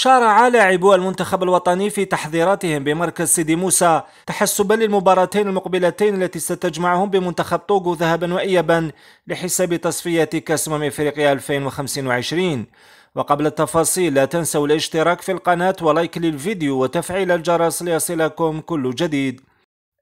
شارع لاعبو المنتخب الوطني في تحضيراتهم بمركز سيدي موسى تحسبا للمباراتين المقبلتين التي ستجمعهم بمنتخب طوغو ذهبا وإيابا لحساب تصفية كأس أمم إفريقيا 2025 وقبل التفاصيل لا تنسوا الاشتراك في القناة ولايك للفيديو وتفعيل الجرس ليصلكم كل جديد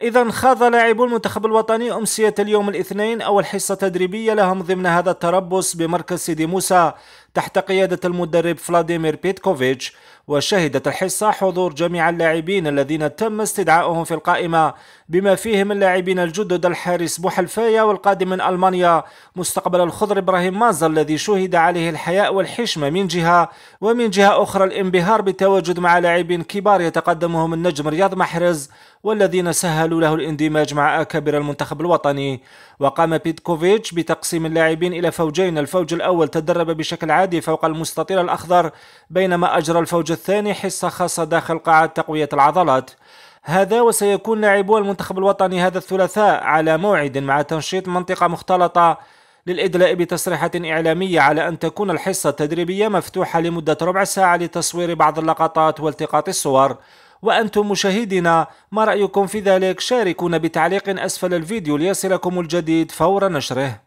إذا خاض لاعبو المنتخب الوطني أمسية اليوم الاثنين أول حصة تدريبية لهم ضمن هذا التربص بمركز سيدي موسى تحت قيادة المدرب فلاديمير بيتكوفيتش وشهدت الحصة حضور جميع اللاعبين الذين تم استدعائهم في القائمة بما فيهم اللاعبين الجدد الحارس بوحلفايا والقادم من ألمانيا مستقبل الخضر إبراهيم مازا الذي شهد عليه الحياء والحشمة من جهة ومن جهة أخرى الانبهار بالتواجد مع لاعبين كبار يتقدمهم النجم رياض محرز والذين سهلوا له الاندماج مع أكابر المنتخب الوطني وقام بيتكوفيتش بتقسيم اللاعبين إلى فوجين الفوج الأول تدرب بشكل الاتحاد فوق المستطيل الأخضر بينما أجرى الفوج الثاني حصة خاصة داخل قاعة تقوية العضلات هذا وسيكون لاعبو المنتخب الوطني هذا الثلاثاء على موعد مع تنشيط منطقة مختلطة للإدلاء بتصريحات إعلامية على أن تكون الحصة التدريبية مفتوحة لمدة ربع ساعة لتصوير بعض اللقطات والتقاط الصور وأنتم مشاهدينا ما رأيكم في ذلك شاركونا بتعليق أسفل الفيديو ليصلكم الجديد فور نشره